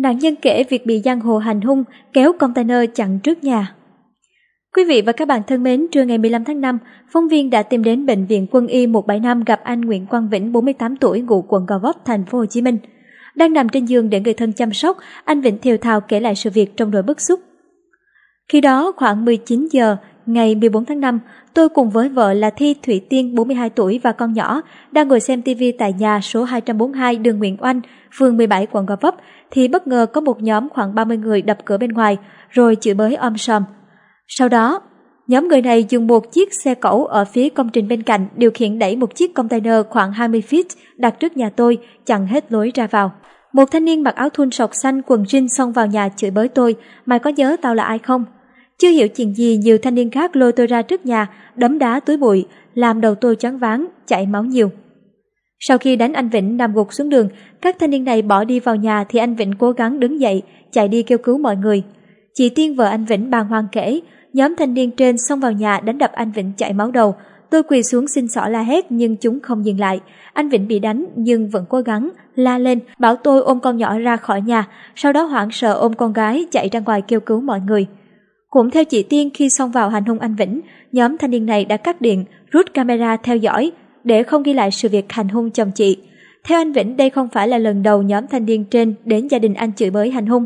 Nạn nhân kể việc bị giang hồ hành hung kéo container chặn trước nhà. Quý vị và các bạn thân mến, trưa ngày 15 tháng 5, phóng viên đã tìm đến bệnh viện Quân y 175 gặp anh Nguyễn Quang Vĩnh, 48 tuổi, ngụ quận Gò Vấp, thành phố Hồ Chí Minh. Đang nằm trên giường để người thân chăm sóc, anh Vĩnh thiều thào kể lại sự việc trong nỗi bức xúc. Khi đó khoảng 19 giờ, ngày 14 tháng 5, tôi cùng với vợ là Thi Thủy Tiên 42 tuổi và con nhỏ đang ngồi xem TV tại nhà số 242 đường Nguyễn Oanh, phường 17 quận Gò Vấp thì bất ngờ có một nhóm khoảng 30 người đập cửa bên ngoài rồi chửi bới om sòm. Sau đó, nhóm người này dùng một chiếc xe cẩu ở phía công trình bên cạnh điều khiển đẩy một chiếc container khoảng 20 feet đặt trước nhà tôi chặn hết lối ra vào. Một thanh niên mặc áo thun sọc xanh quần jean xông vào nhà chửi bới tôi, mày có nhớ tao là ai không? Chưa hiểu chuyện gì nhiều thanh niên khác lôi tôi ra trước nhà, đấm đá túi bụi, làm đầu tôi choáng váng, chảy máu nhiều. Sau khi đánh anh Vĩnh nằm gục xuống đường, các thanh niên này bỏ đi vào nhà thì anh Vĩnh cố gắng đứng dậy, chạy đi kêu cứu mọi người. Chị Tiên vợ anh Vĩnh bàng hoàng kể, nhóm thanh niên trên xông vào nhà đánh đập anh Vĩnh chảy máu đầu. Tôi quỳ xuống xin xỏ la hét nhưng chúng không dừng lại. Anh Vĩnh bị đánh nhưng vẫn cố gắng, la lên, bảo tôi ôm con nhỏ ra khỏi nhà, sau đó hoảng sợ ôm con gái chạy ra ngoài kêu cứu mọi người. Cũng theo chị Tiên khi xông vào hành hung anh Vĩnh, nhóm thanh niên này đã cắt điện, rút camera theo dõi để không ghi lại sự việc hành hung chồng chị. Theo anh Vĩnh, đây không phải là lần đầu nhóm thanh niên trên đến gia đình anh chửi bới hành hung.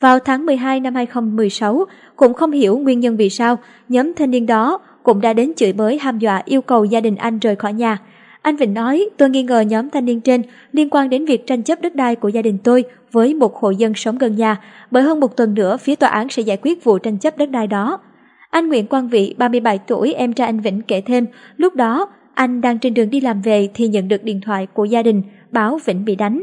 Vào tháng 12 năm 2016, cũng không hiểu nguyên nhân vì sao, nhóm thanh niên đó cũng đã đến chửi bới ham dọa yêu cầu gia đình anh rời khỏi nhà. Anh Vịnh nói, tôi nghi ngờ nhóm thanh niên trên liên quan đến việc tranh chấp đất đai của gia đình tôi với một hộ dân sống gần nhà, bởi hơn một tuần nữa phía tòa án sẽ giải quyết vụ tranh chấp đất đai đó. Anh Nguyễn Quang Vị, 37 tuổi, em trai anh Vĩnh kể thêm, lúc đó anh đang trên đường đi làm về thì nhận được điện thoại của gia đình báo Vĩnh bị đánh.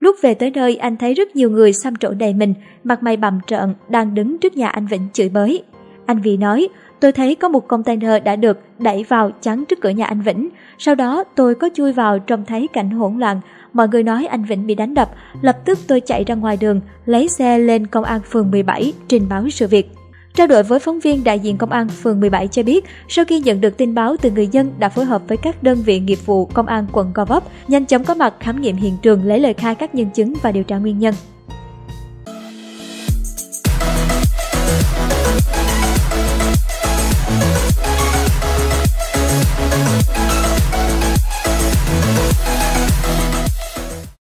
Lúc về tới nơi, anh thấy rất nhiều người xăm trổ đầy mình, mặt mày bầm trợn, đang đứng trước nhà anh Vĩnh chửi bới. Anh Vĩ nói, tôi thấy có một container đã được đẩy vào chắn trước cửa nhà anh Vĩnh. Sau đó tôi có chui vào trông thấy cảnh hỗn loạn, mọi người nói anh Vĩnh bị đánh đập. Lập tức tôi chạy ra ngoài đường, lấy xe lên công an phường 17 trình báo sự việc. Trao đổi với phóng viên đại diện công an phường 17 cho biết, sau khi nhận được tin báo từ người dân đã phối hợp với các đơn vị nghiệp vụ công an quận Gò Vấp, nhanh chóng có mặt khám nghiệm hiện trường lấy lời khai các nhân chứng và điều tra nguyên nhân.